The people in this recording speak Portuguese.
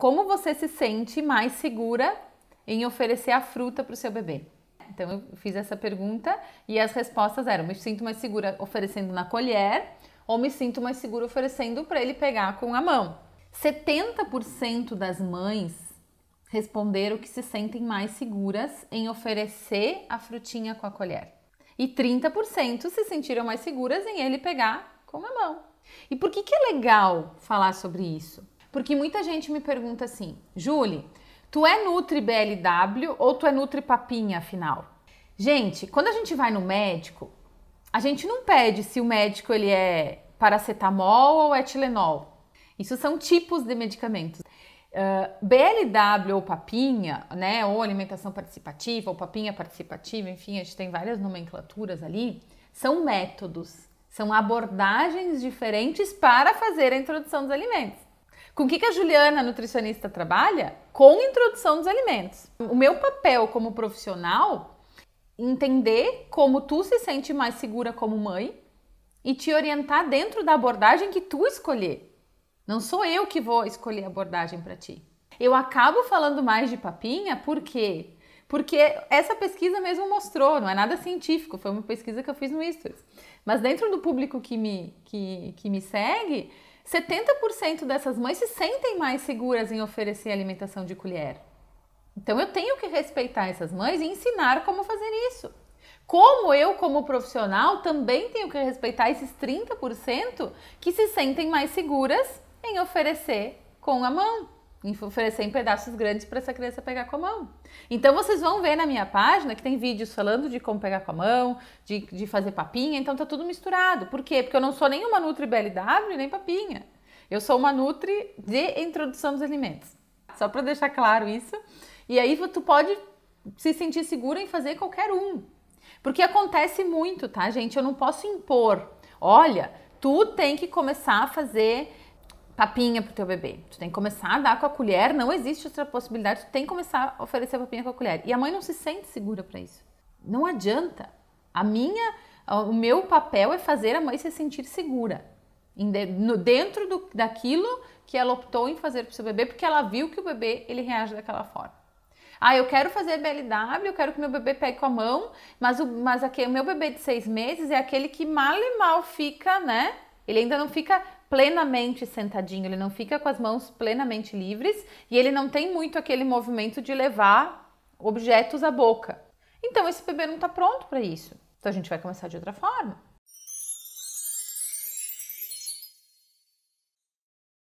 como você se sente mais segura em oferecer a fruta para o seu bebê? Então eu fiz essa pergunta e as respostas eram: me sinto mais segura oferecendo na colher ou me sinto mais segura oferecendo para ele pegar com a mão. 70% das mães responderam que se sentem mais seguras em oferecer a frutinha com a colher. E 30% se sentiram mais seguras em ele pegar com a mão. E por que, que é legal falar sobre isso? Porque muita gente me pergunta assim, Julie, tu é Nutri BLW ou tu é Nutri Papinha, afinal? Gente, quando a gente vai no médico, a gente não pede se o médico ele é paracetamol ou é Isso são tipos de medicamentos. Uh, ah, BLW ou papinha, né, ou alimentação participativa, ou papinha participativa, enfim, a gente tem várias nomenclaturas ali, são métodos, são abordagens diferentes para fazer a introdução dos alimentos. Com o que a Juliana, nutricionista, trabalha? Com introdução dos alimentos. O meu papel como profissional entender como tu se sente mais segura como mãe e te orientar dentro da abordagem que tu escolher. Não sou eu que vou escolher a abordagem para ti. Eu acabo falando mais de papinha porque porque essa pesquisa mesmo mostrou, não é nada científico, foi uma pesquisa que eu fiz no Instagram. Mas dentro do público que me, que, que me segue, 70% dessas mães se sentem mais seguras em oferecer alimentação de colher. Então eu tenho que respeitar essas mães e ensinar como fazer isso. Como eu, como profissional, também tenho que respeitar esses 30% que se sentem mais seguras em oferecer com a mão oferecendo pedaços grandes para essa criança pegar com a mão. Então vocês vão ver na minha página que tem vídeos falando de como pegar com a mão, de, de fazer papinha, então tá tudo misturado. Por quê? Porque eu não sou nenhuma Nutri BLW nem papinha. Eu sou uma Nutri de introdução dos alimentos. Só para deixar claro isso. E aí tu pode se sentir segura em fazer qualquer um. Porque acontece muito, tá, gente? Eu não posso impor. Olha, tu tem que começar a fazer papinha pro teu bebê. Tu tem que começar a dar com a colher, não existe outra possibilidade, tu tem que começar a oferecer a papinha com a colher. E a mãe não se sente segura para isso. Não adianta. A minha, o meu papel é fazer a mãe se sentir segura. Dentro do, daquilo que ela optou em fazer pro seu bebê, porque ela viu que o bebê ele reage daquela forma. Ah, eu quero fazer BLW, eu quero que meu bebê pegue com a mão, mas o, mas aquele, o meu bebê de seis meses é aquele que mal e mal fica, né? Ele ainda não fica plenamente sentadinho, ele não fica com as mãos plenamente livres e ele não tem muito aquele movimento de levar objetos à boca. Então esse bebê não está pronto para isso. Então a gente vai começar de outra forma.